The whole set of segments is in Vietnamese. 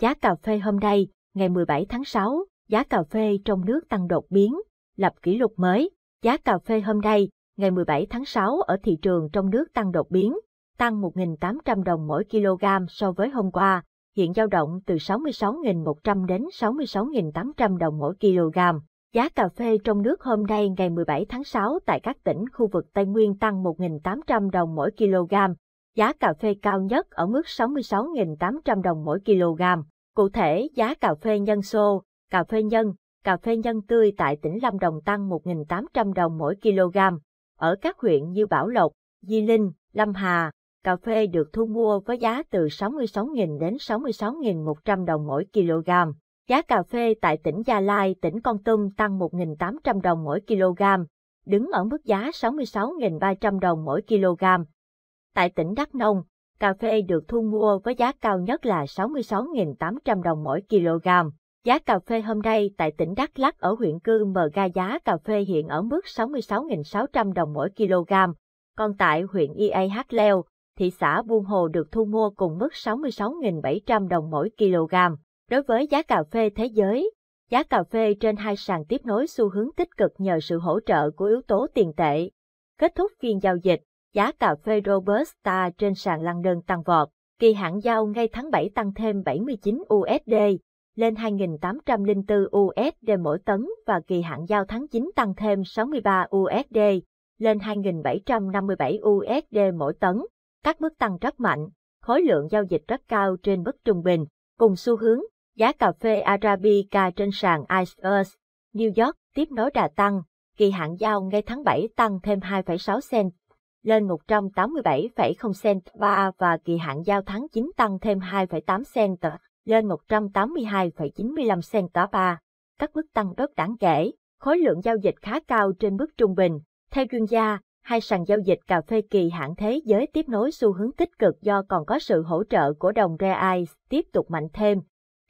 Giá cà phê hôm nay, ngày 17 tháng 6, giá cà phê trong nước tăng đột biến, lập kỷ lục mới. Giá cà phê hôm nay, ngày 17 tháng 6 ở thị trường trong nước tăng đột biến, tăng 1.800 đồng mỗi kg so với hôm qua, hiện dao động từ 66.100 đến 66.800 đồng mỗi kg. Giá cà phê trong nước hôm nay ngày 17 tháng 6 tại các tỉnh khu vực Tây Nguyên tăng 1.800 đồng mỗi kg, giá cà phê cao nhất ở mức 66.800 đồng mỗi kg. Cụ thể, giá cà phê nhân xô, cà phê nhân, cà phê nhân tươi tại tỉnh Lâm Đồng tăng 1.800 đồng mỗi kg. Ở các huyện như Bảo Lộc, Di Linh, Lâm Hà, cà phê được thu mua với giá từ 66.000 đến 66.100 đồng mỗi kg. Giá cà phê tại tỉnh Gia Lai, tỉnh Con Tum tăng 1.800 đồng mỗi kg, đứng ở mức giá 66.300 đồng mỗi kg. Tại tỉnh Đắk Nông, cà phê được thu mua với giá cao nhất là 66.800 đồng mỗi kg. Giá cà phê hôm nay tại tỉnh Đắk Lắk ở huyện Cư Mờ Ga giá cà phê hiện ở mức 66.600 đồng mỗi kg, còn tại huyện IAH Leo, thị xã Buôn Hồ được thu mua cùng mức 66.700 đồng mỗi kg. Đối với giá cà phê thế giới, giá cà phê trên hai sàn tiếp nối xu hướng tích cực nhờ sự hỗ trợ của yếu tố tiền tệ. Kết thúc phiên giao dịch, Giá cà phê Robusta trên sàn đơn tăng vọt, kỳ hạn giao ngay tháng 7 tăng thêm 79 USD, lên 2.804 USD mỗi tấn và kỳ hạn giao tháng 9 tăng thêm 63 USD, lên 2.757 USD mỗi tấn. Các mức tăng rất mạnh, khối lượng giao dịch rất cao trên mức trung bình, cùng xu hướng, giá cà phê Arabica trên sàn ICE, New York tiếp nối đà tăng, kỳ hạn giao ngay tháng 7 tăng thêm 2,6 cent lên 187,0 cent và và kỳ hạn giao tháng 9 tăng thêm 2,8 cent lên 182,95 cent ba. Các mức tăng rất đáng kể, khối lượng giao dịch khá cao trên mức trung bình. Theo chuyên gia, hai sàn giao dịch cà phê kỳ hạn thế giới tiếp nối xu hướng tích cực do còn có sự hỗ trợ của đồng Reais tiếp tục mạnh thêm.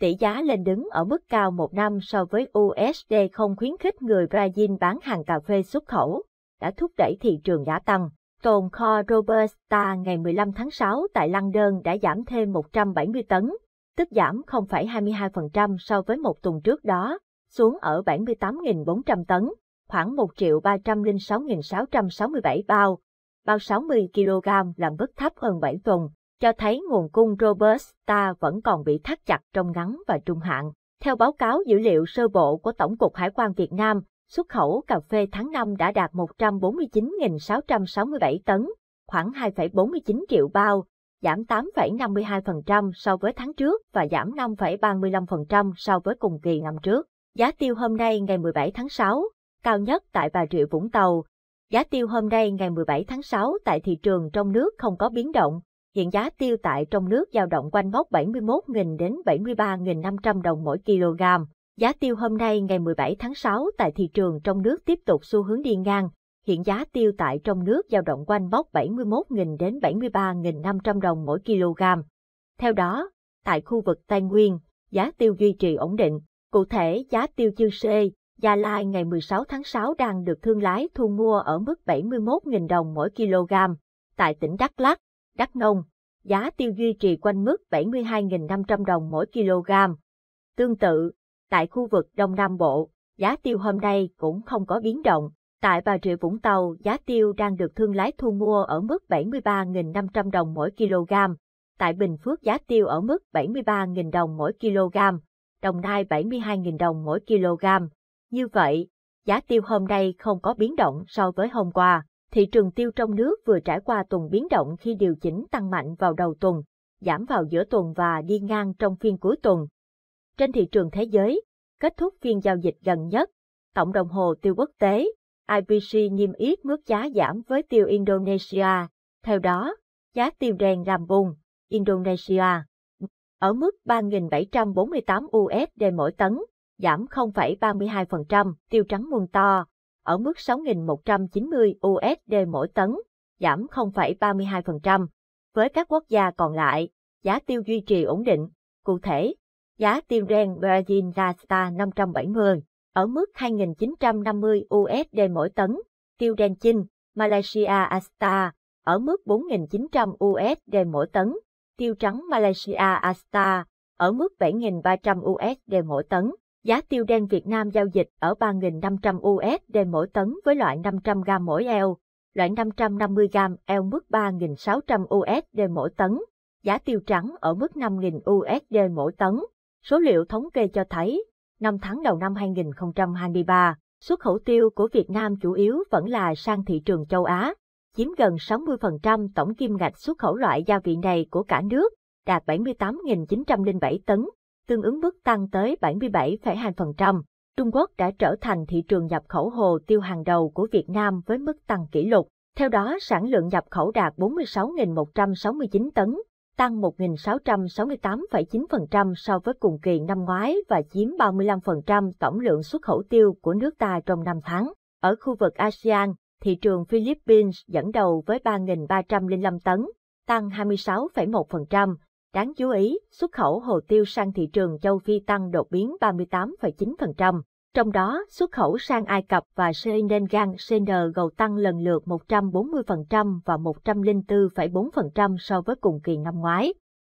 Tỷ giá lên đứng ở mức cao một năm so với USD không khuyến khích người Brazil bán hàng cà phê xuất khẩu, đã thúc đẩy thị trường giá tăng tồn kho Robusta ngày 15 tháng 6 tại London đã giảm thêm 170 tấn, tức giảm 0,22% so với một tuần trước đó, xuống ở 78.400 tấn, khoảng 1.306.667 bao, bao 60 kg là mức thấp hơn 7 tuần, cho thấy nguồn cung Robusta vẫn còn bị thắt chặt trong ngắn và trung hạn. Theo báo cáo dữ liệu sơ bộ của Tổng cục Hải quan Việt Nam, Xuất khẩu cà phê tháng 5 đã đạt 149.667 tấn, khoảng 2,49 triệu bao, giảm 8,52% so với tháng trước và giảm 5,35% so với cùng kỳ năm trước. Giá tiêu hôm nay ngày 17 tháng 6, cao nhất tại Bà Rịa Vũng Tàu. Giá tiêu hôm nay ngày 17 tháng 6 tại thị trường trong nước không có biến động. Hiện giá tiêu tại trong nước giao động quanh mốc 71.000 đến 73.500 đồng mỗi kg. Giá tiêu hôm nay ngày 17 tháng 6 tại thị trường trong nước tiếp tục xu hướng đi ngang, hiện giá tiêu tại trong nước giao động quanh mốc 71.000 đến 73.500 đồng mỗi kg. Theo đó, tại khu vực Tây Nguyên, giá tiêu duy trì ổn định, cụ thể giá tiêu chư xê, Gia Lai ngày 16 tháng 6 đang được thương lái thu mua ở mức 71.000 đồng mỗi kg. Tại tỉnh Đắk Lắk, Đắk Nông, giá tiêu duy trì quanh mức 72.500 đồng mỗi kg. Tương tự, tại khu vực Đông Nam Bộ, giá tiêu hôm nay cũng không có biến động. Tại Bà Rịa Vũng Tàu, giá tiêu đang được thương lái thu mua ở mức 73.500 đồng mỗi kg. Tại Bình Phước giá tiêu ở mức 73.000 đồng mỗi kg, Đồng Nai 72.000 đồng mỗi kg. Như vậy, giá tiêu hôm nay không có biến động so với hôm qua. Thị trường tiêu trong nước vừa trải qua tuần biến động khi điều chỉnh tăng mạnh vào đầu tuần, giảm vào giữa tuần và đi ngang trong phiên cuối tuần trên thị trường thế giới, kết thúc phiên giao dịch gần nhất. Tổng đồng hồ tiêu quốc tế, IPC niêm yết mức giá giảm với tiêu Indonesia. Theo đó, giá tiêu đen làm vùng, Indonesia, ở mức 3.748 USD mỗi tấn, giảm 0,32%, tiêu trắng muôn to, ở mức 6.190 USD mỗi tấn, giảm 0,32%. Với các quốc gia còn lại, giá tiêu duy trì ổn định. Cụ thể, giá tiêu đen Brazil Rasta 570 ở mức 2.950 USD mỗi tấn, tiêu đen chinh Malaysia Asta ở mức 4.900 USD mỗi tấn, tiêu trắng Malaysia Asta ở mức 7.300 USD mỗi tấn. Giá tiêu đen Việt Nam giao dịch ở 3.500 USD mỗi tấn với loại 500 g mỗi eo, loại 550 g eo mức 3.600 USD mỗi tấn, giá tiêu trắng ở mức 5.000 USD mỗi tấn. Số liệu thống kê cho thấy, năm tháng đầu năm 2023, xuất khẩu tiêu của Việt Nam chủ yếu vẫn là sang thị trường châu Á, chiếm gần 60% tổng kim ngạch xuất khẩu loại gia vị này của cả nước, đạt 78.907 tấn, tương ứng mức tăng tới 77,2%. Trung Quốc đã trở thành thị trường nhập khẩu hồ tiêu hàng đầu của Việt Nam với mức tăng kỷ lục. Theo đó, sản lượng nhập khẩu đạt 46.169 tấn, tăng 1.668,9% so với cùng kỳ năm ngoái và chiếm 35% tổng lượng xuất khẩu tiêu của nước ta trong năm tháng. Ở khu vực ASEAN, thị trường Philippines dẫn đầu với 3.305 tấn, tăng 26,1%. Đáng chú ý, xuất khẩu hồ tiêu sang thị trường châu Phi tăng đột biến 38,9%. Trong đó, xuất khẩu sang Ai Cập và Senegal CNG tăng lần lượt 140% và 104,4% so với cùng kỳ năm ngoái.